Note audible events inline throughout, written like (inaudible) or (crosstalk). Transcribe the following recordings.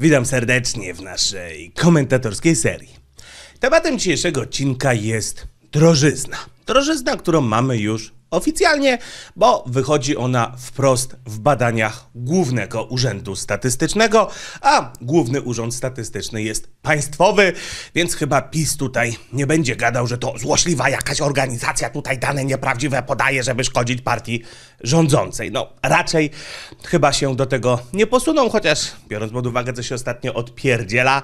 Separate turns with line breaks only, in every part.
Witam serdecznie w naszej komentatorskiej serii. Tematem dzisiejszego odcinka jest drożyzna. Drożyzna, którą mamy już oficjalnie, bo wychodzi ona wprost w badaniach Głównego Urzędu Statystycznego, a Główny Urząd Statystyczny jest państwowy, więc chyba PiS tutaj nie będzie gadał, że to złośliwa jakaś organizacja tutaj dane nieprawdziwe podaje, żeby szkodzić partii rządzącej. No, raczej chyba się do tego nie posuną, chociaż biorąc pod uwagę, co się ostatnio odpierdziela,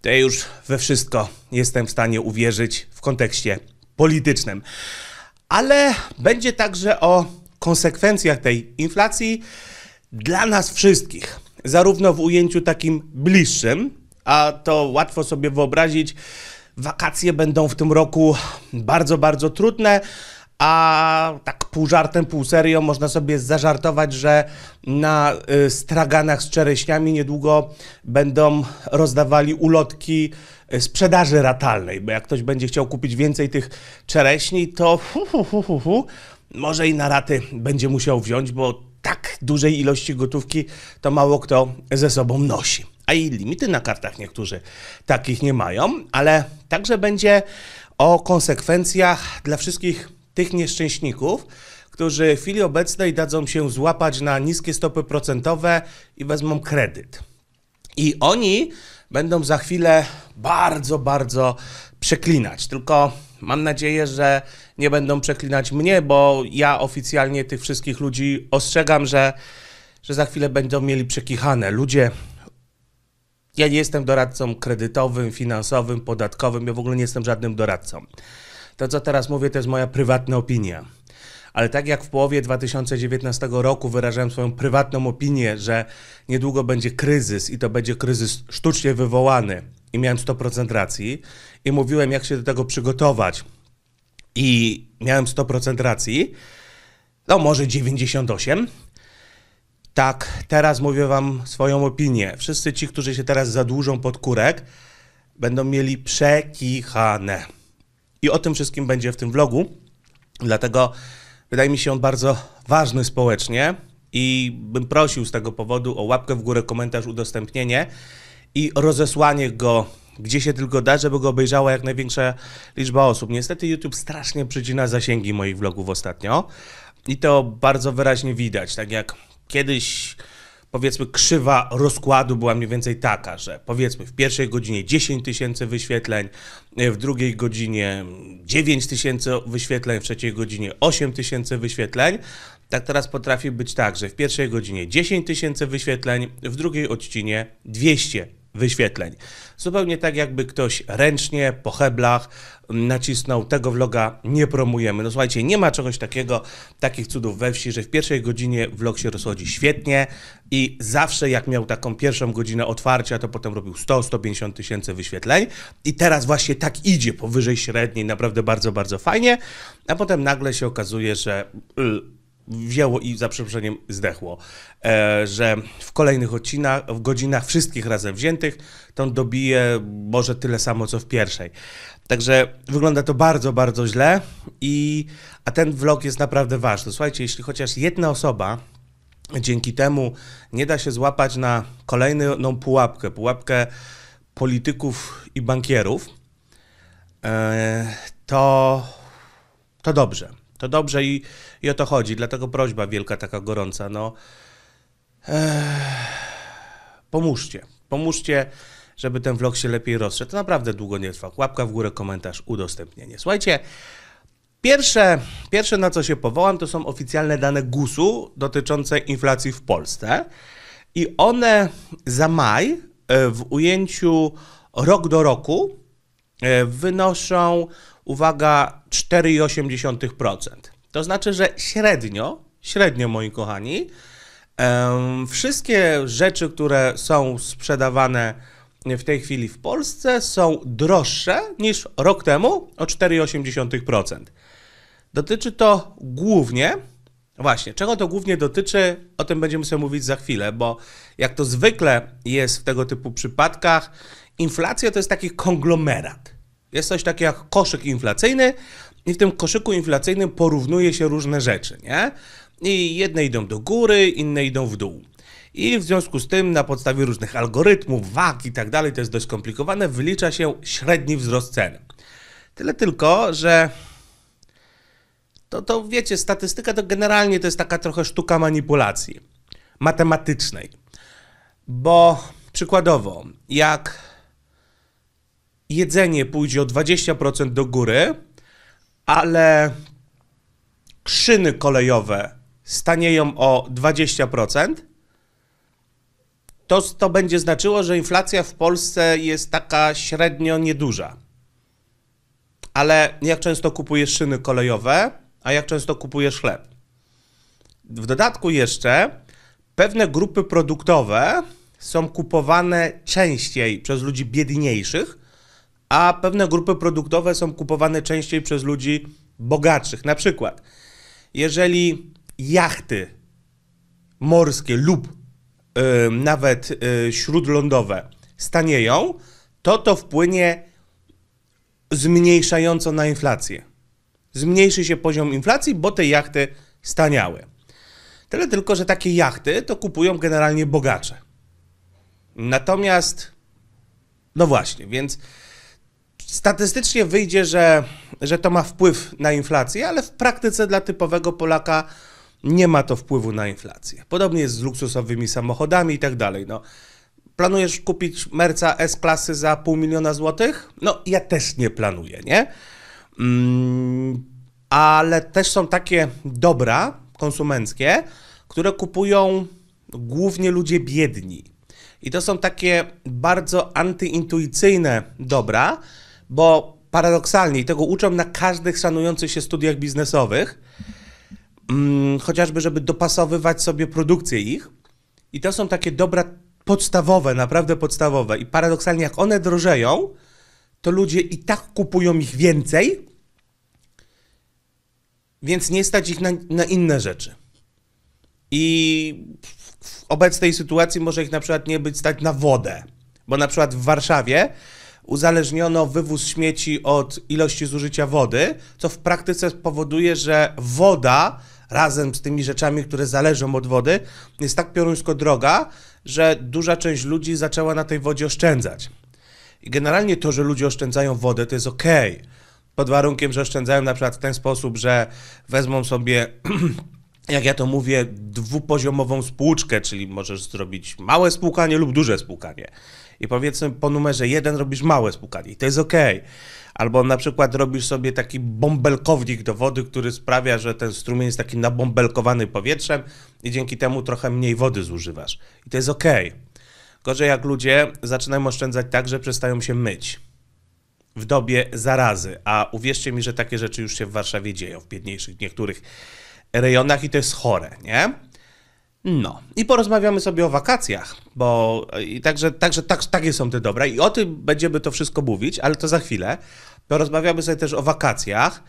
to ja już we wszystko jestem w stanie uwierzyć w kontekście politycznym ale będzie także o konsekwencjach tej inflacji dla nas wszystkich, zarówno w ujęciu takim bliższym, a to łatwo sobie wyobrazić, wakacje będą w tym roku bardzo, bardzo trudne a tak pół żartem, pół serio można sobie zażartować, że na y, straganach z czereśniami niedługo będą rozdawali ulotki y, sprzedaży ratalnej, bo jak ktoś będzie chciał kupić więcej tych czereśni, to hu, hu, hu, hu, hu, może i na raty będzie musiał wziąć, bo tak dużej ilości gotówki to mało kto ze sobą nosi. A i limity na kartach niektórzy takich nie mają, ale także będzie o konsekwencjach dla wszystkich tych nieszczęśników, którzy w chwili obecnej dadzą się złapać na niskie stopy procentowe i wezmą kredyt. I oni będą za chwilę bardzo, bardzo przeklinać. Tylko mam nadzieję, że nie będą przeklinać mnie, bo ja oficjalnie tych wszystkich ludzi ostrzegam, że, że za chwilę będą mieli przekichane. Ludzie, ja nie jestem doradcą kredytowym, finansowym, podatkowym, ja w ogóle nie jestem żadnym doradcą. To, co teraz mówię, to jest moja prywatna opinia. Ale tak jak w połowie 2019 roku wyrażałem swoją prywatną opinię, że niedługo będzie kryzys i to będzie kryzys sztucznie wywołany, i miałem 100% racji, i mówiłem, jak się do tego przygotować, i miałem 100% racji, no może 98. Tak, teraz mówię Wam swoją opinię. Wszyscy ci, którzy się teraz zadłużą pod kurek, będą mieli przekichane. I o tym wszystkim będzie w tym vlogu. Dlatego wydaje mi się on bardzo ważny społecznie i bym prosił z tego powodu o łapkę w górę, komentarz, udostępnienie i rozesłanie go gdzie się tylko da, żeby go obejrzała jak największa liczba osób. Niestety YouTube strasznie przycina zasięgi moich vlogów ostatnio i to bardzo wyraźnie widać. Tak jak kiedyś powiedzmy, krzywa rozkładu była mniej więcej taka, że powiedzmy w pierwszej godzinie 10 tysięcy wyświetleń, w drugiej godzinie 9 tysięcy wyświetleń, w trzeciej godzinie 8 tysięcy wyświetleń. Tak teraz potrafi być tak, że w pierwszej godzinie 10 tysięcy wyświetleń, w drugiej odcinie 200 wyświetleń. Zupełnie tak, jakby ktoś ręcznie, po heblach mm, nacisnął, tego vloga nie promujemy. No słuchajcie, nie ma czegoś takiego, takich cudów we wsi, że w pierwszej godzinie vlog się rozchodzi świetnie i zawsze jak miał taką pierwszą godzinę otwarcia, to potem robił 100-150 tysięcy wyświetleń i teraz właśnie tak idzie, powyżej średniej, naprawdę bardzo, bardzo fajnie, a potem nagle się okazuje, że... Yy, wzięło i za przeproszeniem zdechło. E, że w kolejnych odcinach, w godzinach wszystkich razem wziętych, to on dobije może tyle samo, co w pierwszej. Także wygląda to bardzo, bardzo źle i a ten vlog jest naprawdę ważny. Słuchajcie, jeśli chociaż jedna osoba dzięki temu nie da się złapać na kolejną pułapkę, pułapkę polityków i bankierów, e, to, to dobrze to dobrze i, i o to chodzi, dlatego prośba wielka, taka gorąca, no pomóżcie, pomóżcie, żeby ten vlog się lepiej rozszedł. To naprawdę długo nie trwa. Łapka w górę, komentarz, udostępnienie. Słuchajcie, Pierwsze, pierwsze, na co się powołam, to są oficjalne dane GUS-u dotyczące inflacji w Polsce. I one za maj e, w ujęciu rok do roku E, wynoszą, uwaga, 4,8%. To znaczy, że średnio, średnio moi kochani, wszystkie rzeczy, które są sprzedawane w tej chwili w Polsce są droższe niż rok temu o 4,8%. Dotyczy to głównie, właśnie, czego to głównie dotyczy, o tym będziemy sobie mówić za chwilę, bo jak to zwykle jest w tego typu przypadkach, inflacja to jest taki konglomerat. Jest coś takiego jak koszyk inflacyjny i w tym koszyku inflacyjnym porównuje się różne rzeczy, nie? I jedne idą do góry, inne idą w dół. I w związku z tym na podstawie różnych algorytmów, wag i tak dalej, to jest dość skomplikowane, wylicza się średni wzrost cen. Tyle tylko, że to, to wiecie, statystyka to generalnie to jest taka trochę sztuka manipulacji matematycznej. Bo przykładowo, jak jedzenie pójdzie o 20% do góry, ale szyny kolejowe stanieją o 20%, to, to będzie znaczyło, że inflacja w Polsce jest taka średnio nieduża. Ale jak często kupujesz szyny kolejowe, a jak często kupujesz chleb? W dodatku jeszcze pewne grupy produktowe są kupowane częściej przez ludzi biedniejszych, a pewne grupy produktowe są kupowane częściej przez ludzi bogatszych. Na przykład, jeżeli jachty morskie lub yy, nawet yy, śródlądowe stanieją, to to wpłynie zmniejszająco na inflację. Zmniejszy się poziom inflacji, bo te jachty staniały. Tyle tylko, że takie jachty to kupują generalnie bogacze. Natomiast, no właśnie, więc statystycznie wyjdzie, że, że to ma wpływ na inflację, ale w praktyce dla typowego Polaka nie ma to wpływu na inflację. Podobnie jest z luksusowymi samochodami i tak dalej. No, planujesz kupić Merca S-klasy za pół miliona złotych? No, ja też nie planuję, nie? Mm, ale też są takie dobra konsumenckie, które kupują głównie ludzie biedni. I to są takie bardzo antyintuicyjne dobra, bo paradoksalnie i tego uczą na każdych szanujących się studiach biznesowych, mm, chociażby żeby dopasowywać sobie produkcję ich. I to są takie dobra podstawowe, naprawdę podstawowe. I paradoksalnie jak one drożeją, to ludzie i tak kupują ich więcej, więc nie stać ich na, na inne rzeczy. I w obecnej sytuacji może ich na przykład nie być stać na wodę, bo na przykład w Warszawie uzależniono wywóz śmieci od ilości zużycia wody, co w praktyce powoduje, że woda razem z tymi rzeczami, które zależą od wody, jest tak pioruńsko droga, że duża część ludzi zaczęła na tej wodzie oszczędzać. I generalnie to, że ludzie oszczędzają wodę, to jest ok. Pod warunkiem, że oszczędzają na przykład w ten sposób, że wezmą sobie (clears throat) jak ja to mówię, dwupoziomową spłuczkę, czyli możesz zrobić małe spłukanie lub duże spłukanie i powiedzmy po numerze jeden robisz małe spłukanie to jest ok. Albo na przykład robisz sobie taki bąbelkownik do wody, który sprawia, że ten strumień jest taki nabąbelkowany powietrzem i dzięki temu trochę mniej wody zużywasz. I to jest ok. Gorzej jak ludzie zaczynają oszczędzać tak, że przestają się myć w dobie zarazy. A uwierzcie mi, że takie rzeczy już się w Warszawie dzieją, w biedniejszych niektórych rejonach i to jest chore, nie? No, i porozmawiamy sobie o wakacjach, bo e, i także, także tak, takie są te dobre i o tym będziemy to wszystko mówić, ale to za chwilę. Porozmawiamy sobie też o wakacjach,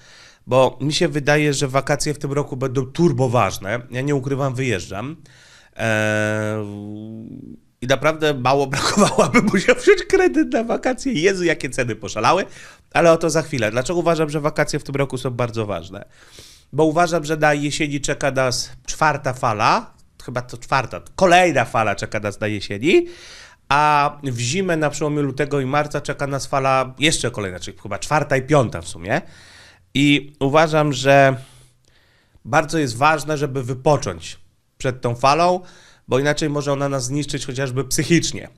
bo mi się wydaje, że wakacje w tym roku będą turbo ważne. Ja nie ukrywam, wyjeżdżam. Eee, I naprawdę mało (laughs) brakowało, aby musiał wziąć kredyt na wakacje. Jezu, jakie ceny poszalały, ale o to za chwilę. Dlaczego uważam, że wakacje w tym roku są bardzo ważne? Bo uważam, że na jesieni czeka nas czwarta fala, chyba to czwarta, kolejna fala czeka nas na jesieni, a w zimę na przełomie lutego i marca czeka nas fala jeszcze kolejna, czyli chyba czwarta i piąta w sumie. I uważam, że bardzo jest ważne, żeby wypocząć przed tą falą, bo inaczej może ona nas zniszczyć chociażby psychicznie.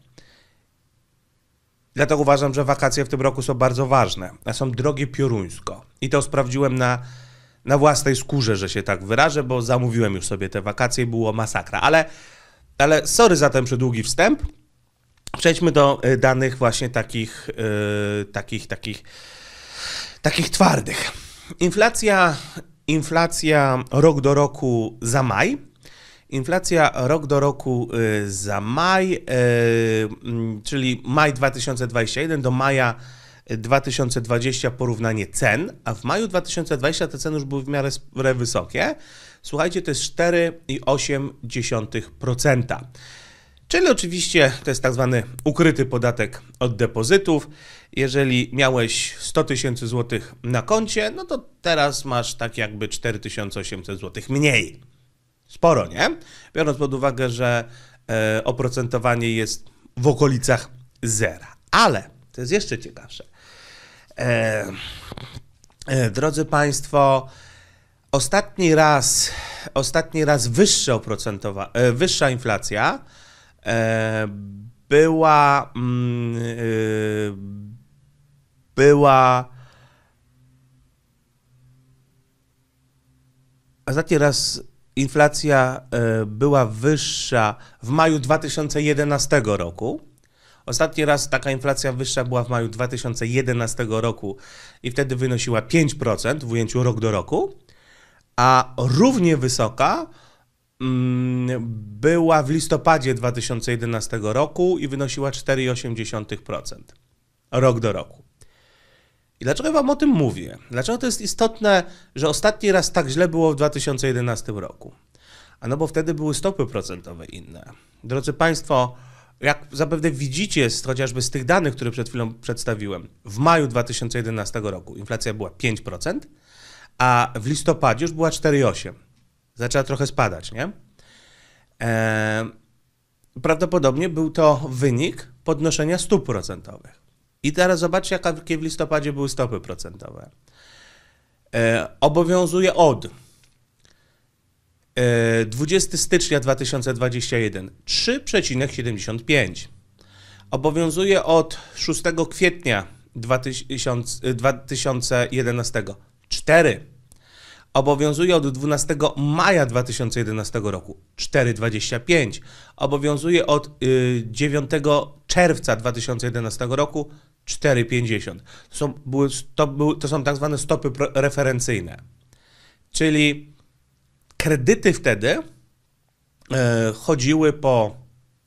Dlatego uważam, że wakacje w tym roku są bardzo ważne, są drogie pioruńsko. I to sprawdziłem na na własnej skórze, że się tak wyrażę, bo zamówiłem już sobie te wakacje, było masakra. Ale, ale sorry za ten przedługi wstęp. Przejdźmy do e, danych właśnie takich, yy, takich, takich, takich twardych. Inflacja, inflacja rok do roku za maj. Inflacja rok do roku e, za maj, yy, czyli maj 2021 do maja 2020 porównanie cen, a w maju 2020 te ceny już były w miarę wysokie. Słuchajcie, to jest 4,8%. Czyli oczywiście to jest tak zwany ukryty podatek od depozytów. Jeżeli miałeś 100 tysięcy złotych na koncie, no to teraz masz tak jakby 4800 złotych mniej. Sporo, nie? Biorąc pod uwagę, że e, oprocentowanie jest w okolicach zera. Ale to jest jeszcze ciekawsze. E, e, drodzy Państwo, ostatni raz, ostatni raz wyższe oprocentowa, e, wyższa inflacja była mm, była ostatni raz inflacja była wyższa w maju 2011 roku. Ostatni raz taka inflacja wyższa była w maju 2011 roku i wtedy wynosiła 5% w ujęciu rok do roku, a równie wysoka mm, była w listopadzie 2011 roku i wynosiła 4,8% rok do roku. I dlaczego Wam o tym mówię? Dlaczego to jest istotne, że ostatni raz tak źle było w 2011 roku? A no bo wtedy były stopy procentowe inne. Drodzy Państwo, jak zapewne widzicie z, chociażby z tych danych, które przed chwilą przedstawiłem, w maju 2011 roku inflacja była 5%, a w listopadzie już była 4,8%. Zaczęła trochę spadać, nie? E, prawdopodobnie był to wynik podnoszenia stóp procentowych. I teraz zobaczcie, jakie w listopadzie były stopy procentowe. E, obowiązuje od 20 e, stycznia 2021 3,75. Obowiązuje od 6 kwietnia 2000, 2011 4. Obowiązuje od 12 maja 2011 roku 4,25. Obowiązuje od 9 e, czerwca 2011 roku 4,50. To, są, to, to są tak zwane stopy referencyjne. Czyli kredyty wtedy e, chodziły po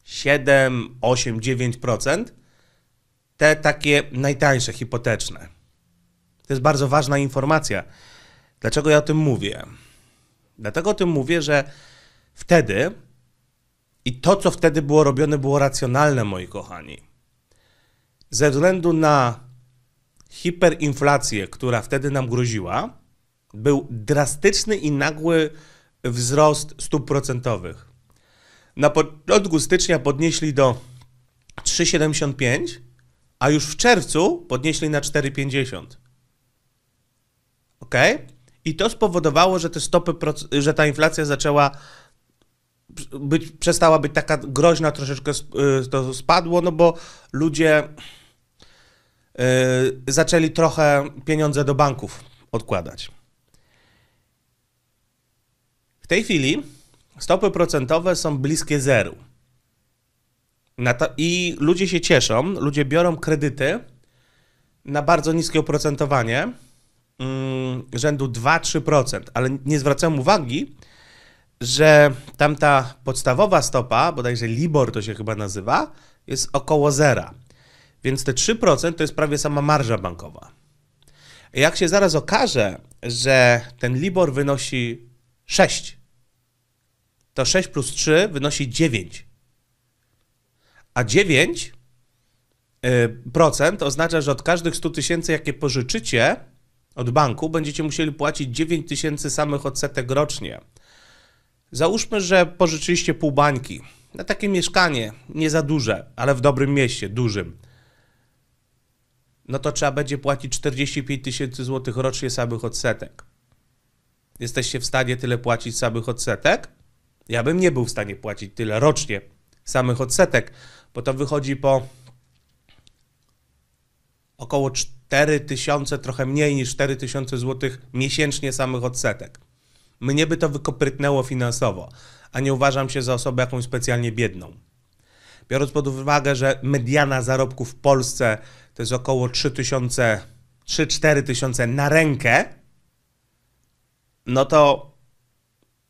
7, 8, 9%. Te takie najtańsze, hipoteczne. To jest bardzo ważna informacja. Dlaczego ja o tym mówię? Dlatego o tym mówię, że wtedy i to, co wtedy było robione, było racjonalne, moi kochani. Ze względu na hiperinflację, która wtedy nam groziła, był drastyczny i nagły wzrost stóp procentowych. Na początku stycznia podnieśli do 3,75, a już w czerwcu podnieśli na 4,50. Ok? I to spowodowało, że te stopy, że ta inflacja zaczęła być, przestała być taka groźna, troszeczkę y, to spadło, no bo ludzie yy, zaczęli trochę pieniądze do banków odkładać tej chwili stopy procentowe są bliskie zeru. I ludzie się cieszą, ludzie biorą kredyty na bardzo niskie oprocentowanie, mm, rzędu 2-3%, ale nie zwracam uwagi, że tamta podstawowa stopa, bodajże LIBOR to się chyba nazywa, jest około zera. Więc te 3% to jest prawie sama marża bankowa. Jak się zaraz okaże, że ten LIBOR wynosi 6, to 6 plus 3 wynosi 9. A 9% y, procent oznacza, że od każdych 100 tysięcy, jakie pożyczycie od banku, będziecie musieli płacić 9 tysięcy samych odsetek rocznie. Załóżmy, że pożyczyliście pół bańki na takie mieszkanie, nie za duże, ale w dobrym mieście, dużym, no to trzeba będzie płacić 45 tysięcy złotych rocznie samych odsetek. Jesteście w stanie tyle płacić samych odsetek? Ja bym nie był w stanie płacić tyle rocznie samych odsetek, bo to wychodzi po około 4000, trochę mniej niż 4000 zł miesięcznie samych odsetek. Mnie by to wykoprytnęło finansowo, a nie uważam się za osobę jakąś specjalnie biedną. Biorąc pod uwagę, że mediana zarobków w Polsce to jest około 3000, 3-4 tysiące na rękę, no to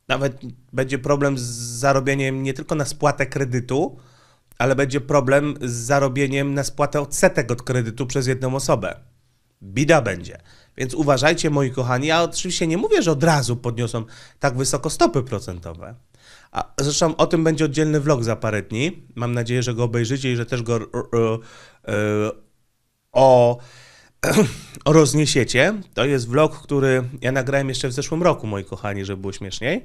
nawet będzie problem z zarobieniem nie tylko na spłatę kredytu, ale będzie problem z zarobieniem na spłatę odsetek od kredytu przez jedną osobę. Bida będzie. Więc uważajcie, moi kochani. Ja oczywiście nie mówię, że od razu podniosą tak wysoko stopy procentowe. A zresztą o tym będzie oddzielny vlog za parę dni. Mam nadzieję, że go obejrzycie i że też go e, o (clears throat) rozniesiecie. To jest vlog, który ja nagrałem jeszcze w zeszłym roku, moi kochani, żeby było śmieszniej.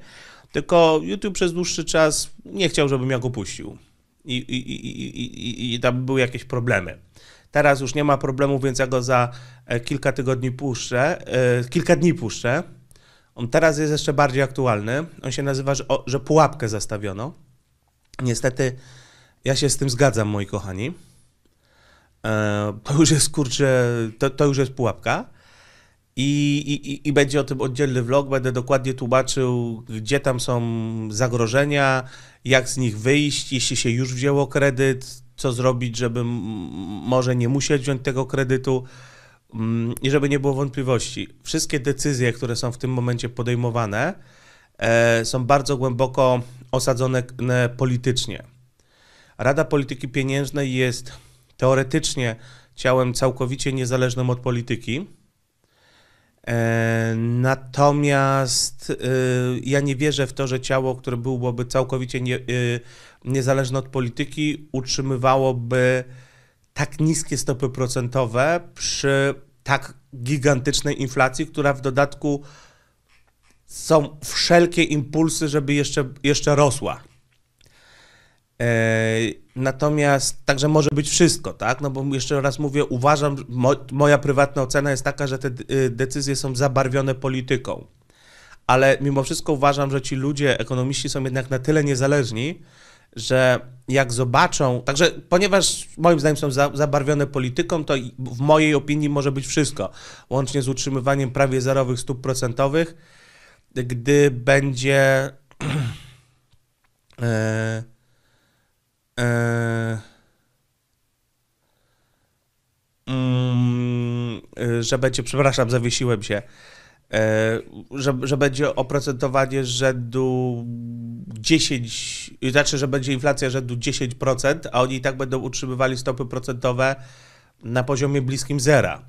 Tylko YouTube przez dłuższy czas nie chciał, żebym ja go puścił. I, i, i, i, i tam były jakieś problemy. Teraz już nie ma problemu, więc ja go za e, kilka tygodni puszczę, yy, kilka dni puszczę. On teraz jest jeszcze bardziej aktualny. On się nazywa, że, o, że pułapkę zastawiono. Niestety ja się z tym zgadzam, moi kochani. E, to już jest kurczę, to, to już jest pułapka. I, i, I będzie o tym oddzielny vlog, będę dokładnie tłumaczył, gdzie tam są zagrożenia, jak z nich wyjść, jeśli się już wzięło kredyt, co zrobić, żeby może nie musieć wziąć tego kredytu mm, i żeby nie było wątpliwości. Wszystkie decyzje, które są w tym momencie podejmowane, e, są bardzo głęboko osadzone politycznie. Rada Polityki Pieniężnej jest teoretycznie ciałem całkowicie niezależnym od polityki. E, natomiast e, ja nie wierzę w to, że ciało, które byłoby całkowicie nie, e, niezależne od polityki, utrzymywałoby tak niskie stopy procentowe przy tak gigantycznej inflacji, która w dodatku są wszelkie impulsy, żeby jeszcze, jeszcze rosła. E, natomiast także może być wszystko, tak? No bo jeszcze raz mówię, uważam, moja prywatna ocena jest taka, że te y, decyzje są zabarwione polityką. Ale mimo wszystko uważam, że ci ludzie, ekonomiści są jednak na tyle niezależni, że jak zobaczą, także ponieważ moim zdaniem są za, zabarwione polityką, to w mojej opinii może być wszystko, łącznie z utrzymywaniem prawie zerowych stóp procentowych, gdy będzie. yy, (clears throat) E, mm, e, że będzie, przepraszam, zawiesiłem się, e, że, że będzie oprocentowanie rzędu 10, znaczy, że będzie inflacja rzędu 10%, a oni i tak będą utrzymywali stopy procentowe na poziomie bliskim zera.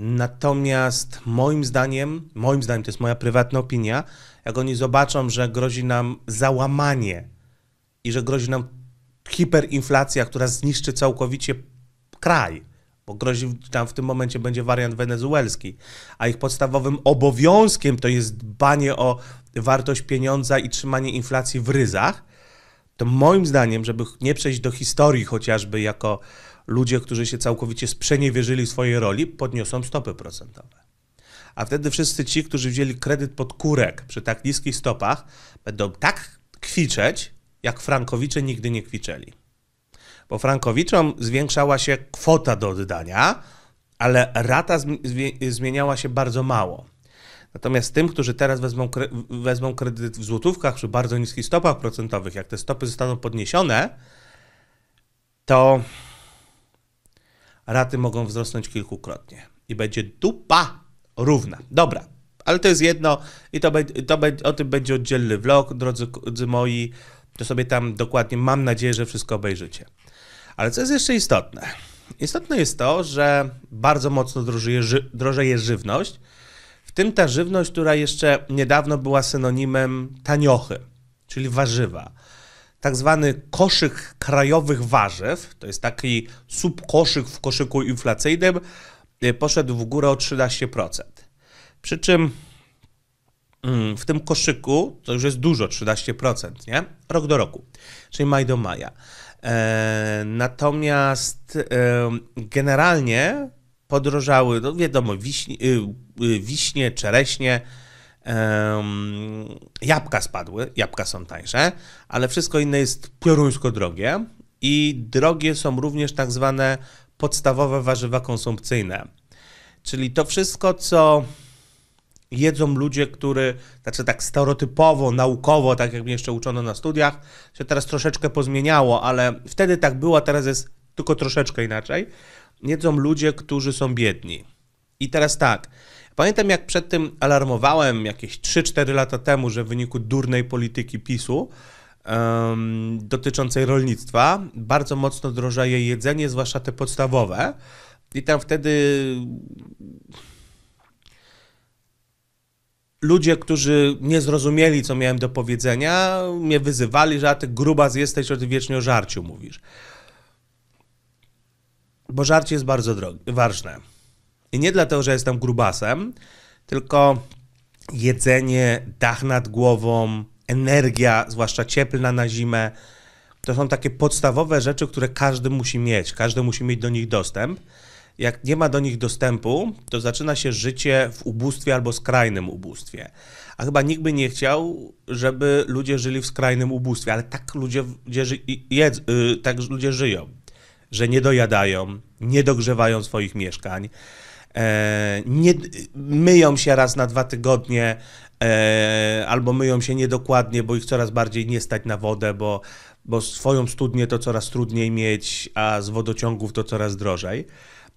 natomiast moim zdaniem, moim zdaniem, to jest moja prywatna opinia, jak oni zobaczą, że grozi nam załamanie i że grozi nam hiperinflacja, która zniszczy całkowicie kraj, bo grozi tam w tym momencie będzie wariant wenezuelski, a ich podstawowym obowiązkiem to jest dbanie o wartość pieniądza i trzymanie inflacji w ryzach, to moim zdaniem, żeby nie przejść do historii chociażby jako ludzie, którzy się całkowicie sprzeniewierzyli swojej roli, podniosą stopy procentowe. A wtedy wszyscy ci, którzy wzięli kredyt pod kurek przy tak niskich stopach, będą tak kwiczeć, jak frankowicze nigdy nie kwiczeli. Bo frankowiczom zwiększała się kwota do oddania, ale rata zmieniała się bardzo mało. Natomiast tym, którzy teraz wezmą, kre wezmą kredyt w złotówkach przy bardzo niskich stopach procentowych, jak te stopy zostaną podniesione, to raty mogą wzrosnąć kilkukrotnie i będzie dupa równa. Dobra, ale to jest jedno i to, be, to be, o tym będzie oddzielny vlog, drodzy, drodzy moi to sobie tam dokładnie mam nadzieję, że wszystko obejrzycie. Ale co jest jeszcze istotne? Istotne jest to, że bardzo mocno drożeje, ży drożeje żywność, w tym ta żywność, która jeszcze niedawno była synonimem taniochy, czyli warzywa. Tak zwany koszyk krajowych warzyw, to jest taki subkoszyk w koszyku inflacyjnym, poszedł w górę o 13%. Przy czym Mm, w tym koszyku to już jest dużo, 13%, nie? Rok do roku, czyli maj do maja. E, natomiast generalnie podrożały, no wiadomo, wiśnie, y, y, wiśnie czereśnie, jabłka spadły, jabłka są tańsze, ale wszystko inne jest pioruńsko drogie i drogie są również tak zwane podstawowe warzywa konsumpcyjne. Czyli to wszystko, co jedzą ludzie, którzy, znaczy tak stereotypowo, naukowo, tak jak mnie jeszcze uczono na studiach, się teraz troszeczkę pozmieniało, ale wtedy tak było, teraz jest tylko troszeczkę inaczej. Jedzą ludzie, którzy są biedni. I teraz tak, pamiętam jak przed tym alarmowałem jakieś 3-4 lata temu, że w wyniku durnej polityki PiSu um, dotyczącej rolnictwa bardzo mocno drożeje jedzenie, zwłaszcza te podstawowe. I tam wtedy ludzie, którzy nie zrozumieli, co miałem do powiedzenia, mnie wyzywali, że a ty grubas jesteś, że ty wiecznie o żarciu mówisz. Bo żarcie jest bardzo drogi, ważne. I nie dlatego, że jestem grubasem, tylko jedzenie, dach nad głową, energia, zwłaszcza cieplna na zimę, to są takie podstawowe rzeczy, które każdy musi mieć, każdy musi mieć do nich dostęp jak nie ma do nich dostępu, to zaczyna się życie w ubóstwie albo skrajnym ubóstwie. A chyba nikt by nie chciał, żeby ludzie żyli w skrajnym ubóstwie, ale tak ludzie, ludzie, jedz, yy, tak ludzie żyją, że nie dojadają, nie dogrzewają swoich mieszkań, e, nie, myją się raz na dwa tygodnie, e, albo myją się niedokładnie, bo ich coraz bardziej nie stać na wodę, bo, bo swoją studnię to coraz trudniej mieć, a z wodociągów to coraz drożej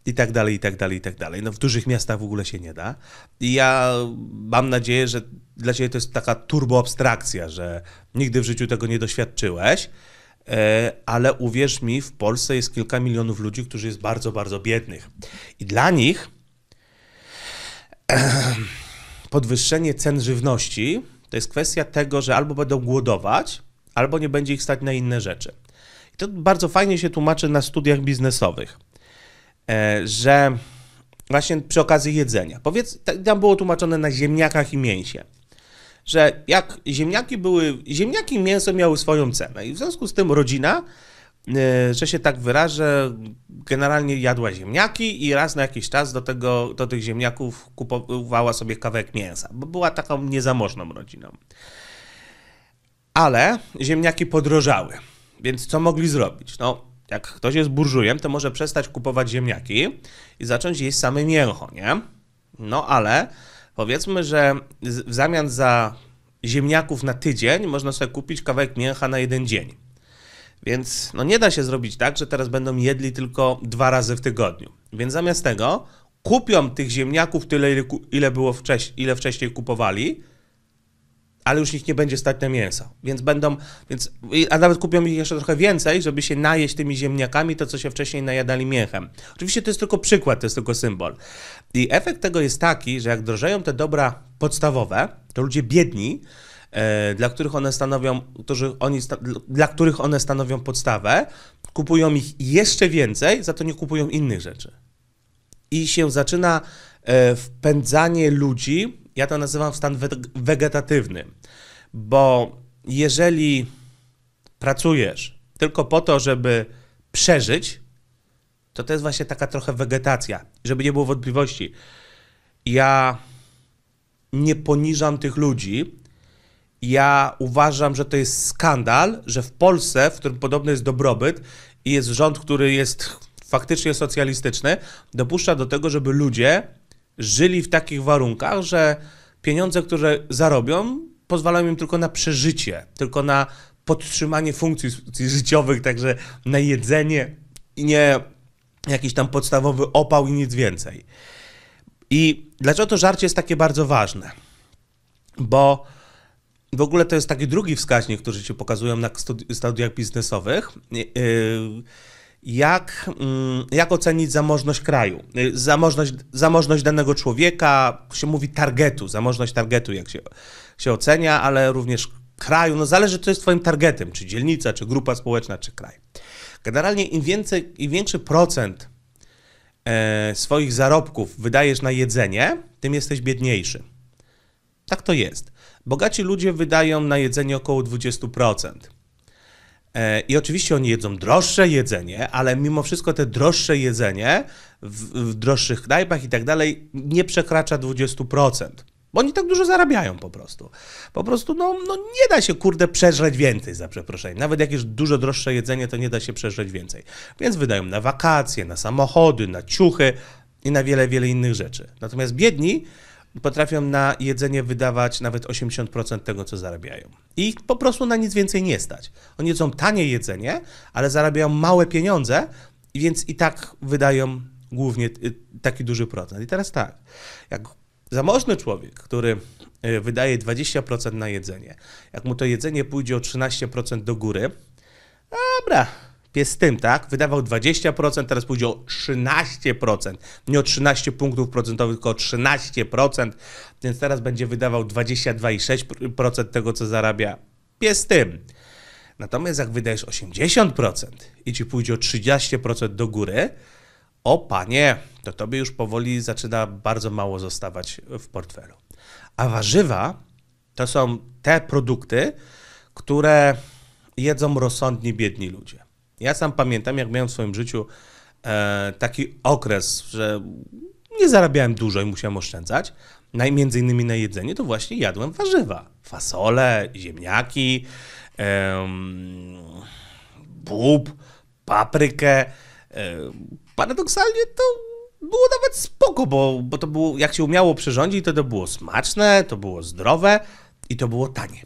i tak dalej, i tak dalej, i tak dalej. No w dużych miastach w ogóle się nie da. I ja mam nadzieję, że dla Ciebie to jest taka turboabstrakcja, że nigdy w życiu tego nie doświadczyłeś, e, ale uwierz mi, w Polsce jest kilka milionów ludzi, którzy jest bardzo, bardzo biednych. I dla nich (clears throat) podwyższenie cen żywności to jest kwestia tego, że albo będą głodować, albo nie będzie ich stać na inne rzeczy. I to bardzo fajnie się tłumaczy na studiach biznesowych E, że właśnie przy okazji jedzenia. Powiedz, tak tam było tłumaczone na ziemniakach i mięsie, że jak ziemniaki były, ziemniaki i mięso miały swoją cenę i w związku z tym rodzina, e, że się tak wyrażę, generalnie jadła ziemniaki i raz na jakiś czas do, tego, do tych ziemniaków kupowała sobie kawałek mięsa, bo była taką niezamożną rodziną. Ale ziemniaki podrożały, więc co mogli zrobić? No, jak ktoś jest burżujem, to może przestać kupować ziemniaki i zacząć jeść same mięcho, nie? No ale powiedzmy, że w zamian za ziemniaków na tydzień można sobie kupić kawałek mięcha na jeden dzień. Więc no nie da się zrobić tak, że teraz będą jedli tylko dwa razy w tygodniu. Więc zamiast tego kupią tych ziemniaków tyle, ile, ile było ile wcześniej kupowali, ale już ich nie będzie stać na mięso. Więc będą, więc, a nawet kupią ich jeszcze trochę więcej, żeby się najeść tymi ziemniakami to, co się wcześniej najadali mięchem. Oczywiście to jest tylko przykład, to jest tylko symbol. I efekt tego jest taki, że jak drożeją te dobra podstawowe, to ludzie biedni, e, dla których one stanowią, którzy oni, dla których one stanowią podstawę, kupują ich jeszcze więcej, za to nie kupują innych rzeczy. I się zaczyna e, wpędzanie ludzi, ja to nazywam w stan wegetatywny bo jeżeli pracujesz tylko po to, żeby przeżyć, to to jest właśnie taka trochę wegetacja, żeby nie było wątpliwości. Ja nie poniżam tych ludzi. Ja uważam, że to jest skandal, że w Polsce, w którym podobny jest dobrobyt i jest rząd, który jest faktycznie socjalistyczny, dopuszcza do tego, żeby ludzie żyli w takich warunkach, że pieniądze, które zarobią, pozwalają im tylko na przeżycie, tylko na podtrzymanie funkcji życiowych, także na jedzenie i nie jakiś tam podstawowy opał i nic więcej. I dlaczego to żarcie jest takie bardzo ważne? Bo w ogóle to jest taki drugi wskaźnik, który się pokazują na studiach biznesowych. Y, y, jak, mm, jak ocenić zamożność kraju, y, zamożność, zamożność danego człowieka, się mówi targetu, zamożność targetu, jak się się ocenia, ale również kraju. No zależy, co jest twoim targetem, czy dzielnica, czy grupa społeczna, czy kraj. Generalnie im, więcej, im większy procent e, swoich zarobków wydajesz na jedzenie, tym jesteś biedniejszy. Tak to jest. Bogaci ludzie wydają na jedzenie około 20%. E, I oczywiście oni jedzą droższe jedzenie, ale mimo wszystko te droższe jedzenie w, w droższych knajpach i tak dalej nie przekracza 20%. Bo oni tak dużo zarabiają po prostu. Po prostu, no, no nie da się, kurde, przeżreć więcej, za przeproszeniem. Nawet jak jest dużo droższe jedzenie, to nie da się przeżreć więcej. Więc wydają na wakacje, na samochody, na ciuchy i na wiele, wiele innych rzeczy. Natomiast biedni potrafią na jedzenie wydawać nawet 80% tego, co zarabiają. I ich po prostu na nic więcej nie stać. Oni jedzą tanie jedzenie, ale zarabiają małe pieniądze, więc i tak wydają głównie y, taki duży procent. I teraz tak, jak Zamożny człowiek, który e, wydaje 20% na jedzenie, jak mu to jedzenie pójdzie o 13% do góry, dobra, pies z tym, tak? Wydawał 20%, teraz pójdzie o 13%. Nie o 13 punktów procentowych, tylko o 13%, więc teraz będzie wydawał 22,6% tego, co zarabia. Pies z tym. Natomiast jak wydajesz 80% i ci pójdzie o 30% do góry, o panie, to tobie już powoli zaczyna bardzo mało zostawać w portfelu. A warzywa to są te produkty, które jedzą rozsądni, biedni ludzie. Ja sam pamiętam, jak miałem w swoim życiu e, taki okres, że nie zarabiałem dużo i musiałem oszczędzać, między innymi na jedzenie, to właśnie jadłem warzywa. Fasole, ziemniaki, um, bób, paprykę, paradoksalnie to było nawet spoko, bo, bo to było, jak się umiało przyrządzić, to to było smaczne, to było zdrowe i to było tanie.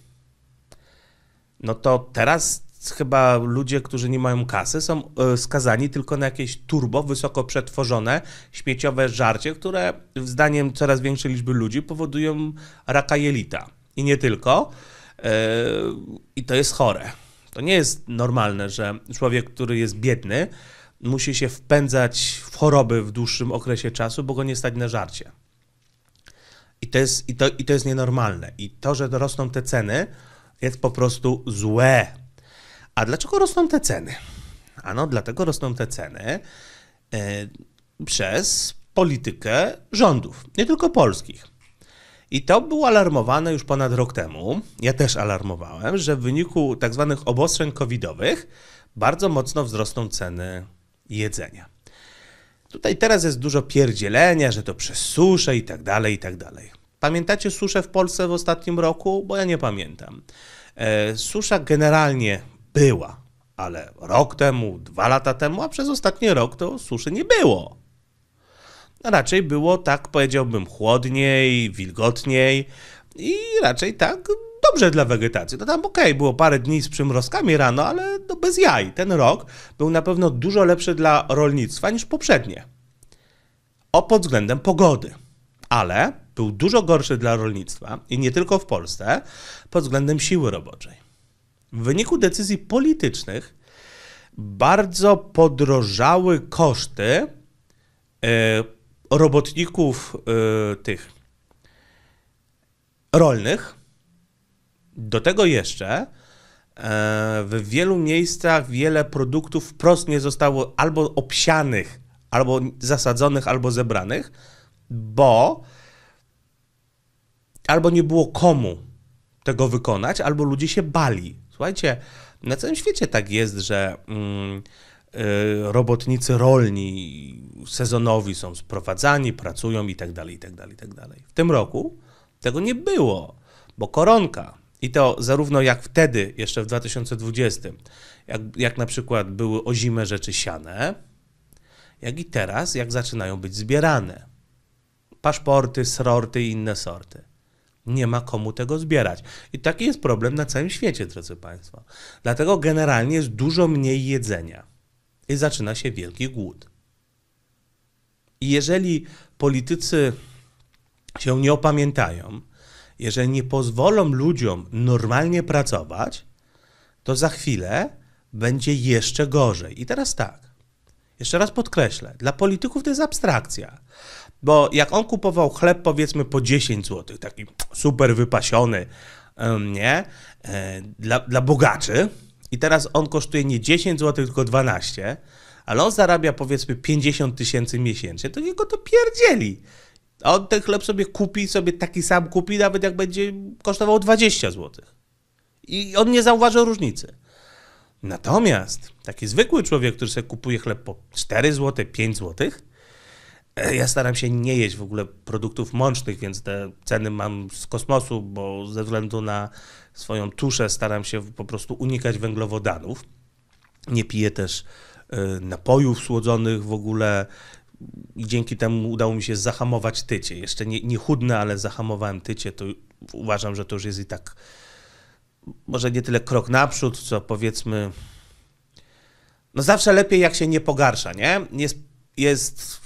No to teraz chyba ludzie, którzy nie mają kasy, są e, skazani tylko na jakieś turbo, wysoko przetworzone, śmieciowe żarcie, które zdaniem coraz większej liczby ludzi powodują raka jelita. I nie tylko. E, I to jest chore. To nie jest normalne, że człowiek, który jest biedny, musi się wpędzać w choroby w dłuższym okresie czasu, bo go nie stać na żarcie. I to jest, i to, i to jest nienormalne. I to, że rosną te ceny, jest po prostu złe. A dlaczego rosną te ceny? Ano, dlatego rosną te ceny yy, przez politykę rządów, nie tylko polskich. I to było alarmowane już ponad rok temu. Ja też alarmowałem, że w wyniku tzw. Tak obostrzeń covidowych bardzo mocno wzrosną ceny jedzenia. Tutaj teraz jest dużo pierdzielenia, że to przez suszę i tak dalej, i tak dalej. Pamiętacie suszę w Polsce w ostatnim roku? Bo ja nie pamiętam. E, susza generalnie była, ale rok temu, dwa lata temu, a przez ostatni rok to suszy nie było. raczej było tak, powiedziałbym, chłodniej, wilgotniej, i raczej tak dobrze dla wegetacji. To no tam okej, okay, było parę dni z przymrozkami rano, ale no bez jaj. Ten rok był na pewno dużo lepszy dla rolnictwa niż poprzednie. O pod względem pogody. Ale był dużo gorszy dla rolnictwa i nie tylko w Polsce pod względem siły roboczej. W wyniku decyzji politycznych bardzo podrożały koszty e, robotników e, tych rolnych. Do tego jeszcze e, w wielu miejscach wiele produktów wprost nie zostało albo obsianych, albo zasadzonych, albo zebranych, bo albo nie było komu tego wykonać, albo ludzie się bali. Słuchajcie, na całym świecie tak jest, że mm, y, robotnicy rolni, sezonowi są sprowadzani, pracują i tak dalej, i tak dalej, i tak dalej. W tym roku tego nie było, bo koronka i to zarówno jak wtedy, jeszcze w 2020, jak, jak na przykład były zimę rzeczy siane, jak i teraz, jak zaczynają być zbierane. Paszporty, srorty i inne sorty. Nie ma komu tego zbierać. I taki jest problem na całym świecie, drodzy Państwo. Dlatego generalnie jest dużo mniej jedzenia i zaczyna się wielki głód. I jeżeli politycy się nie opamiętają, jeżeli nie pozwolą ludziom normalnie pracować, to za chwilę będzie jeszcze gorzej. I teraz tak, jeszcze raz podkreślę, dla polityków to jest abstrakcja. Bo jak on kupował chleb powiedzmy po 10 zł, taki super wypasiony, nie? E, dla, dla bogaczy, i teraz on kosztuje nie 10 zł, tylko 12, ale on zarabia powiedzmy 50 tysięcy miesięcznie, to jego to pierdzieli. A on ten chleb sobie kupi, sobie taki sam kupi, nawet jak będzie kosztował 20 zł. I on nie zauważy różnicy. Natomiast taki zwykły człowiek, który sobie kupuje chleb po 4 zł, 5 zł, ja staram się nie jeść w ogóle produktów mącznych, więc te ceny mam z kosmosu, bo ze względu na swoją tuszę staram się po prostu unikać węglowodanów. Nie piję też e, napojów słodzonych w ogóle, i dzięki temu udało mi się zahamować tycie. Jeszcze nie, nie chudne, ale zahamowałem tycie, to uważam, że to już jest i tak może nie tyle krok naprzód, co powiedzmy no zawsze lepiej jak się nie pogarsza, nie? Jest, jest,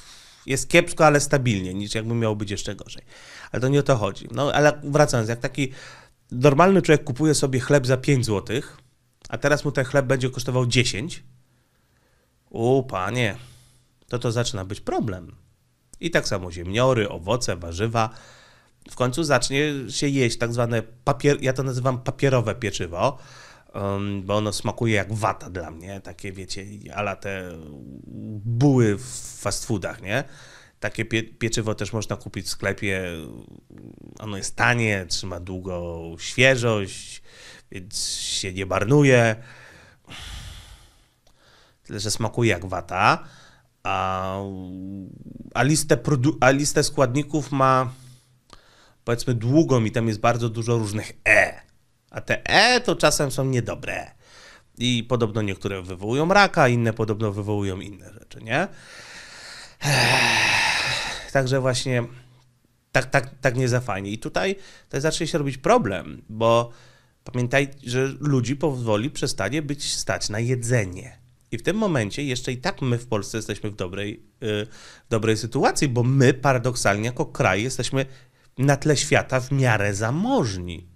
jest kiepsko, ale stabilnie, niż jakby miało być jeszcze gorzej. Ale to nie o to chodzi. No ale wracając, jak taki normalny człowiek kupuje sobie chleb za 5 zł, a teraz mu ten chleb będzie kosztował 10, u panie, to to zaczyna być problem. I tak samo ziemniory, owoce, warzywa. W końcu zacznie się jeść tak zwane papier, ja to nazywam papierowe pieczywo, um, bo ono smakuje jak wata dla mnie, takie wiecie, ala te buły w fast foodach, nie? Takie pie pieczywo też można kupić w sklepie. Ono jest tanie, trzyma długo świeżość, więc się nie barnuje, Tyle, że smakuje jak wata a, a, listę, a listę składników ma powiedzmy długą i tam jest bardzo dużo różnych E. A te E to czasem są niedobre. I podobno niektóre wywołują raka, inne podobno wywołują inne rzeczy, nie? Ech, także właśnie tak, tak, tak nie za fajnie. I tutaj, tutaj zacznie się robić problem, bo pamiętaj, że ludzi powoli przestanie być stać na jedzenie. I w tym momencie jeszcze i tak my w Polsce jesteśmy w dobrej, yy, dobrej sytuacji, bo my paradoksalnie jako kraj jesteśmy na tle świata w miarę zamożni.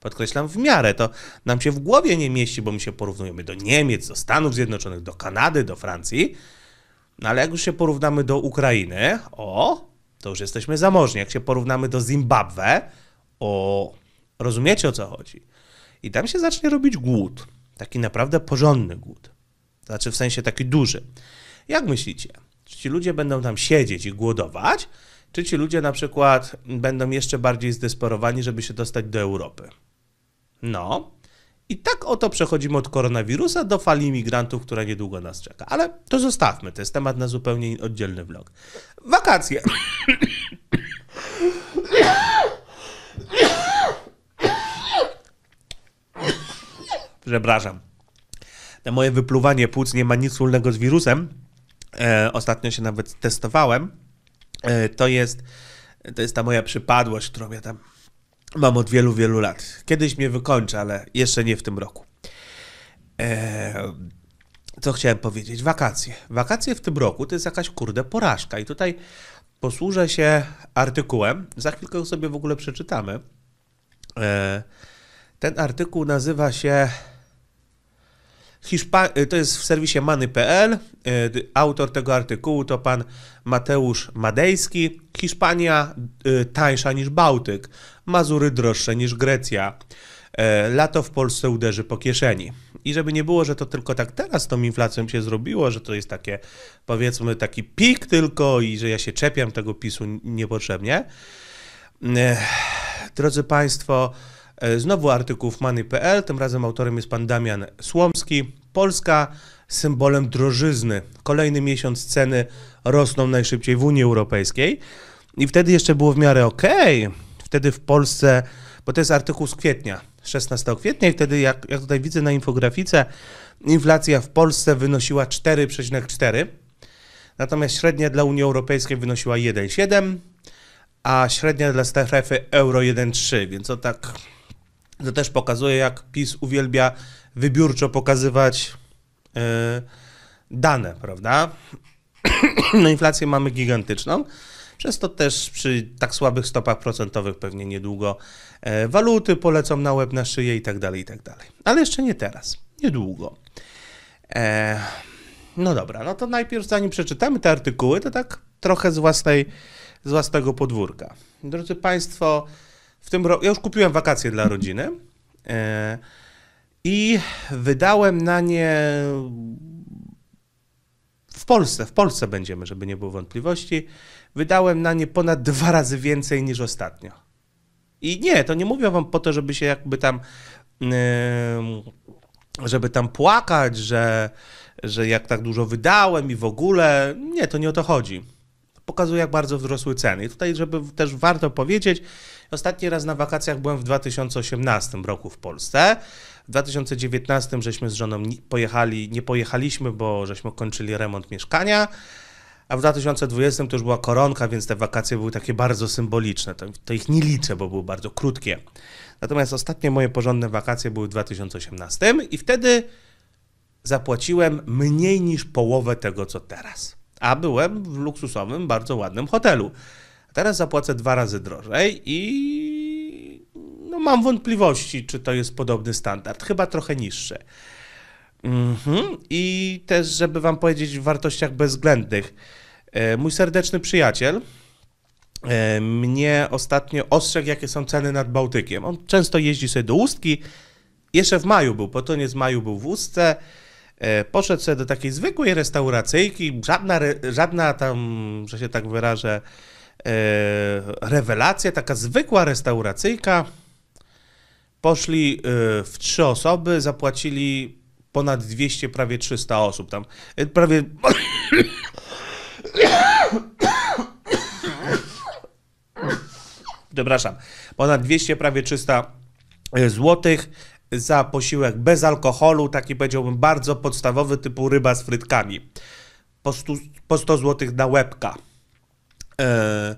Podkreślam, w miarę. To nam się w głowie nie mieści, bo my się porównujemy do Niemiec, do Stanów Zjednoczonych, do Kanady, do Francji. No ale jak już się porównamy do Ukrainy, o, to już jesteśmy zamożni. Jak się porównamy do Zimbabwe, o, rozumiecie o co chodzi. I tam się zacznie robić głód. Taki naprawdę porządny głód. Znaczy w sensie taki duży. Jak myślicie? Czy ci ludzie będą tam siedzieć i głodować? Czy ci ludzie na przykład będą jeszcze bardziej zdesperowani, żeby się dostać do Europy? No. I tak oto przechodzimy od koronawirusa do fali migrantów, która niedługo nas czeka. Ale to zostawmy, to jest temat na zupełnie oddzielny vlog. Wakacje. (coughs) Przepraszam te moje wypluwanie płuc nie ma nic wspólnego z wirusem. E, ostatnio się nawet testowałem. E, to, jest, to jest ta moja przypadłość, którą ja tam mam od wielu, wielu lat. Kiedyś mnie wykończę, ale jeszcze nie w tym roku. E, co chciałem powiedzieć? Wakacje. Wakacje w tym roku to jest jakaś kurde porażka. I tutaj posłużę się artykułem. Za chwilkę sobie w ogóle przeczytamy. E, ten artykuł nazywa się Hiszpa y, to jest w serwisie many.pl. Y, autor tego artykułu to pan Mateusz Madejski. Hiszpania y, tańsza niż Bałtyk, Mazury droższe niż Grecja. Lato w Polsce uderzy po kieszeni. I żeby nie było, że to tylko tak teraz tą inflacją się zrobiło, że to jest takie, powiedzmy, taki pik tylko i że ja się czepiam tego PiSu niepotrzebnie. Drodzy Państwo, E, znowu artykuł w money.pl, tym razem autorem jest pan Damian Słomski. Polska symbolem drożyzny. Kolejny miesiąc ceny rosną najszybciej w Unii Europejskiej. I wtedy jeszcze było w miarę ok, Wtedy w Polsce, bo to jest artykuł z kwietnia, 16 kwietnia, i wtedy, jak, jak tutaj widzę na infografice, inflacja w Polsce wynosiła 4,4, natomiast średnia dla Unii Europejskiej wynosiła 1,7, a średnia dla strefy euro 1,3, więc o tak to też pokazuje, jak PiS uwielbia wybiórczo pokazywać yy, dane, prawda? (clears throat) No inflację mamy gigantyczną, przez to też przy tak słabych stopach procentowych pewnie niedługo e, waluty polecą na łeb, na szyję i tak dalej, i tak dalej. Ale jeszcze nie teraz, niedługo. E, no dobra, no to najpierw zanim przeczytamy te artykuły, to tak trochę z własnej, z własnego podwórka. Drodzy Państwo, w tym roku. Ja już kupiłem wakacje dla mhm. rodziny e, i wydałem na nie. W Polsce, w Polsce będziemy, żeby nie było wątpliwości. Wydałem na nie ponad dwa razy więcej niż ostatnio. I nie, to nie mówię wam po to, żeby się jakby tam. żeby tam płakać, że, że jak tak dużo wydałem i w ogóle. Nie, to nie o to chodzi. Pokazuje, jak bardzo wzrosły ceny. I tutaj, żeby też warto powiedzieć, Ostatni raz na wakacjach byłem w 2018 roku w Polsce. W 2019 żeśmy z żoną pojechali, nie pojechaliśmy, bo żeśmy kończyli remont mieszkania. A w 2020 to już była koronka, więc te wakacje były takie bardzo symboliczne. To, to, ich nie liczę, bo były bardzo krótkie. Natomiast ostatnie moje porządne wakacje były w 2018 i wtedy zapłaciłem mniej niż połowę tego, co teraz. A byłem w luksusowym, bardzo ładnym hotelu teraz zapłacę dwa razy drożej i no, mam wątpliwości, czy to jest podobny standard, chyba trochę niższy. Mhm. I też, żeby wam powiedzieć w wartościach bezwzględnych, e, mój serdeczny przyjaciel, e, mnie ostatnio ostrzegł, jakie są ceny nad Bałtykiem. On często jeździ sobie do Ustki. Jeszcze w maju był, po to nie z maju był w Ustce. E, poszedł sobie do takiej zwykłej restauracyjki, żadna, żadna tam, że się tak wyrażę, E, rewelacja, taka zwykła restauracyjka. Poszli e, w trzy osoby, zapłacili ponad 200, prawie 300 osób tam. E, prawie. (coughs) Przepraszam. Ponad 200, prawie 300 złotych za posiłek bez alkoholu, taki powiedziałbym bardzo podstawowy, typu ryba z frytkami. Po 100, po 100 zł na łebka. E,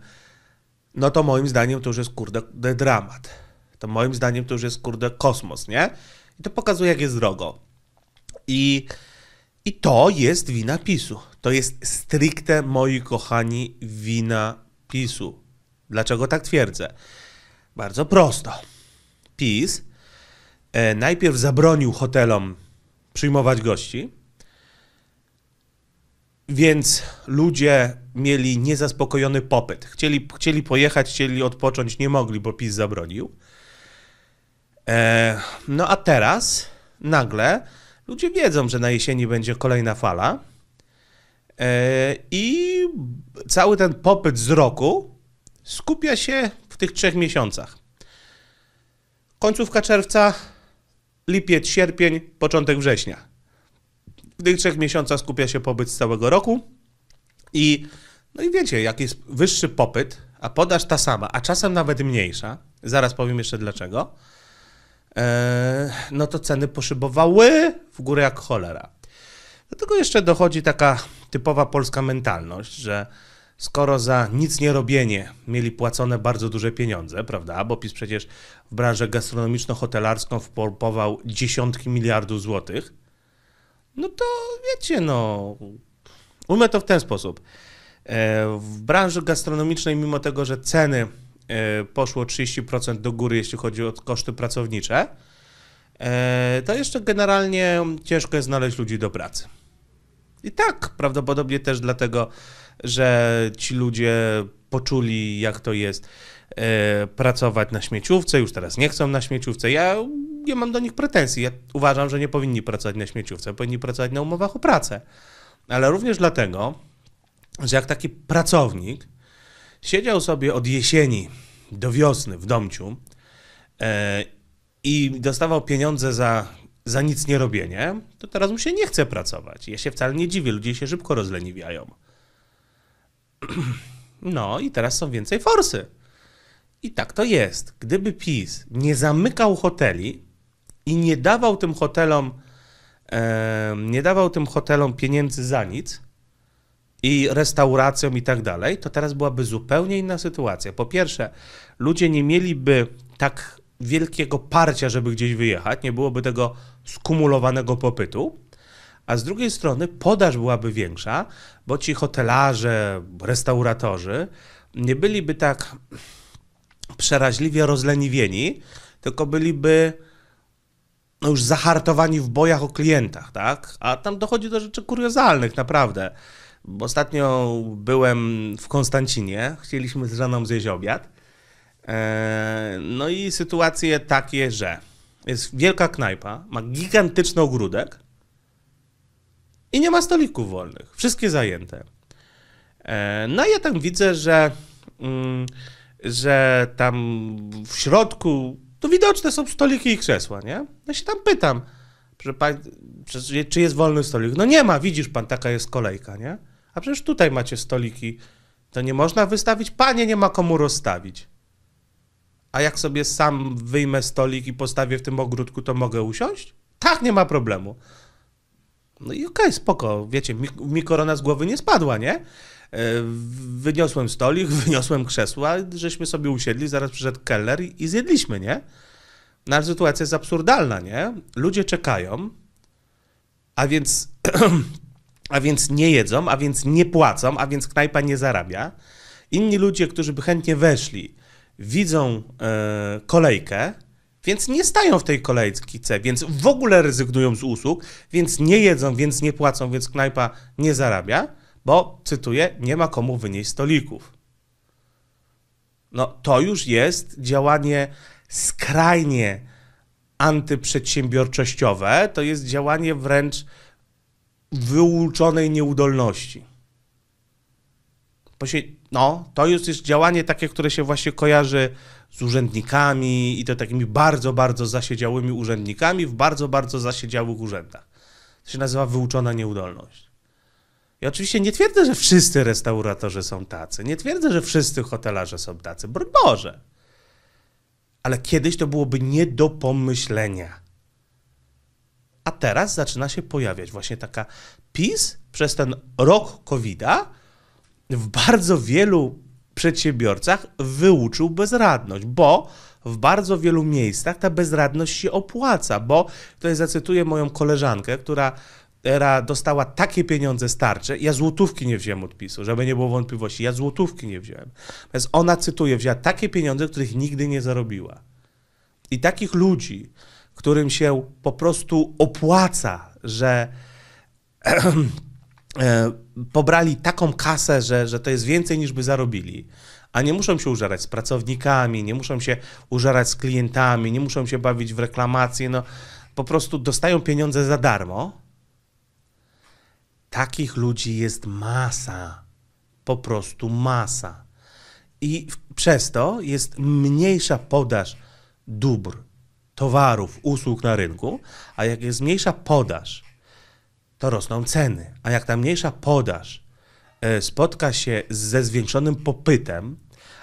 no to moim zdaniem to już jest kurde dramat. To moim zdaniem to już jest kurde kosmos, nie? I to pokazuje, jak jest drogo. I, i to jest wina PiSu. To jest stricte, moi kochani, wina PiSu. Dlaczego tak twierdzę? Bardzo prosto. PiS e, najpierw zabronił hotelom przyjmować gości, więc ludzie mieli niezaspokojony popyt. Chcieli, chcieli pojechać, chcieli odpocząć, nie mogli, bo PiS zabronił. E, no a teraz nagle ludzie wiedzą, że na jesieni będzie kolejna fala. E, I cały ten popyt z roku skupia się w tych trzech miesiącach. Końcówka czerwca, lipiec, sierpień, początek września. W tych trzech miesiącach skupia się pobyt z całego roku i no i wiecie, jak jest wyższy popyt, a podaż ta sama, a czasem nawet mniejsza, zaraz powiem jeszcze dlaczego, e, no to ceny poszybowały w górę jak cholera. Do tego jeszcze dochodzi taka typowa polska mentalność, że skoro za nic nie robienie mieli płacone bardzo duże pieniądze, prawda? Bo PiS przecież w branżę gastronomiczno-hotelarską wpompował dziesiątki miliardów złotych, no to wiecie, no. Umę to w ten sposób. E, w branży gastronomicznej, mimo tego, że ceny e, poszło 30% do góry, jeśli chodzi o koszty pracownicze, e, to jeszcze generalnie ciężko jest znaleźć ludzi do pracy. I tak, prawdopodobnie też dlatego, że ci ludzie poczuli, jak to jest. E, pracować na śmieciówce, już teraz nie chcą na śmieciówce. Ja nie mam do nich pretensji. Ja uważam, że nie powinni pracować na śmieciówce, powinni pracować na umowach o pracę. Ale również dlatego, że jak taki pracownik siedział sobie od jesieni do wiosny w domciu e, i dostawał pieniądze za, za nic nie robienie, to teraz mu się nie chce pracować. Ja się wcale nie dziwię, ludzie się szybko rozleniwiają. (clears throat) No i teraz są więcej forsy. I tak to jest. Gdyby PiS nie zamykał hoteli i nie dawał tym hotelom, e, nie dawał tym hotelom pieniędzy za nic i restauracjom i tak dalej, to teraz byłaby zupełnie inna sytuacja. Po pierwsze, ludzie nie mieliby tak wielkiego parcia, żeby gdzieś wyjechać, nie byłoby tego skumulowanego popytu, a z drugiej strony podaż byłaby większa, bo ci hotelarze, restauratorzy nie byliby tak przeraźliwie rozleniwieni, tylko byliby no już zahartowani w bojach o klientach, tak? A tam dochodzi do rzeczy kuriozalnych, naprawdę. Bo ostatnio byłem w Konstancinie, chcieliśmy z żoną zjeść obiad. E, no i sytuacje takie, że jest wielka knajpa, ma gigantyczny ogródek i nie ma stolików wolnych, wszystkie zajęte. E, no i ja tam widzę, że mm, że tam w środku, to widoczne są stoliki i krzesła, nie? Ja no się tam pytam, że pan, czy jest wolny stolik? No nie ma, widzisz pan, taka jest kolejka, nie? A przecież tutaj macie stoliki, to nie można wystawić, panie, nie ma komu rozstawić. A jak sobie sam wyjmę stolik i postawię w tym ogródku, to mogę usiąść? Tak, nie ma problemu. No i okej, okay, spoko, wiecie, mi, mi korona z głowy nie spadła, nie? E, wyniosłem stolik, (laughs) wyniosłem krzesła, żeśmy sobie usiedli, zaraz przyszedł keller i, zjedliśmy, nie? Nasza no, sytuacja jest absurdalna, nie? Ludzie czekają, a więc, (clears throat) a więc nie jedzą, a więc nie płacą, a więc knajpa nie zarabia. Inni ludzie, którzy by chętnie weszli, widzą e, kolejkę, więc nie stają w tej kolejce, więc w ogóle rezygnują z usług, więc nie jedzą, więc nie płacą, więc knajpa nie zarabia bo, cytuję, nie ma komu wynieść stolików. No to już jest działanie skrajnie antyprzedsiębiorczościowe, to jest działanie wręcz wyuczonej nieudolności. No, to już jest działanie takie, które się właśnie kojarzy z urzędnikami i to takimi bardzo, bardzo zasiedziałymi urzędnikami w bardzo, bardzo zasiedziałych urzędach. To się nazywa wyuczona nieudolność. I oczywiście nie twierdzę, że wszyscy restauratorzy są tacy, nie twierdzę, że wszyscy hotelarze są tacy, broń Boże. Ale kiedyś to byłoby nie do pomyślenia. A teraz zaczyna się pojawiać właśnie taka PiS przez ten rok COVID-a w bardzo wielu przedsiębiorcach wyuczył bezradność, bo w bardzo wielu miejscach ta bezradność się opłaca, bo tutaj zacytuję moją koleżankę, która Era dostała takie pieniądze starcze, ja złotówki nie wziąłem odpisu, żeby nie było wątpliwości, ja złotówki nie wziąłem. Więc ona, cytuję, wzięła takie pieniądze, których nigdy nie zarobiła. I takich ludzi, którym się po prostu opłaca, że (clears throat) e, pobrali taką kasę, że, że to jest więcej niż by zarobili, a nie muszą się użerać z pracownikami, nie muszą się użerać z klientami, nie muszą się bawić w reklamacje, no po prostu dostają pieniądze za darmo, Takich ludzi jest masa. Po prostu masa. I przez to jest mniejsza podaż dóbr, towarów, usług na rynku, a jak jest mniejsza podaż, to rosną ceny. A jak ta mniejsza podaż e, spotka się ze zwiększonym popytem,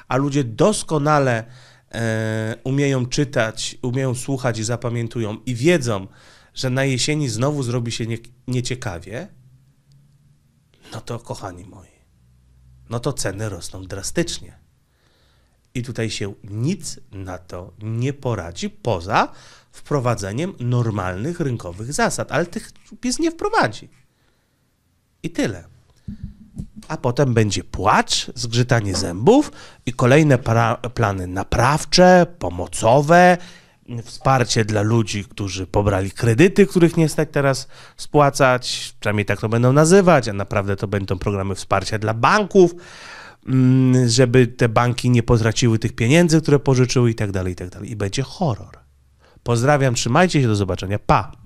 a ludzie doskonale e, umieją czytać, umieją słuchać i zapamiętują i wiedzą, że na jesieni znowu zrobi się nieciekawie, no to kochani moi, no to ceny rosną drastycznie. I tutaj się nic na to nie poradzi poza wprowadzeniem normalnych rynkowych zasad, ale tych PiS nie wprowadzi. I tyle. A potem będzie płacz, zgrzytanie zębów i kolejne plany naprawcze, pomocowe wsparcie dla ludzi, którzy pobrali kredyty, których nie stać teraz spłacać, przynajmniej tak to będą nazywać, a naprawdę to będą programy wsparcia dla banków, mm, żeby te banki nie potraciły tych pieniędzy, które pożyczyły i tak dalej, i tak dalej. I będzie horror. Pozdrawiam, trzymajcie się, do zobaczenia, pa!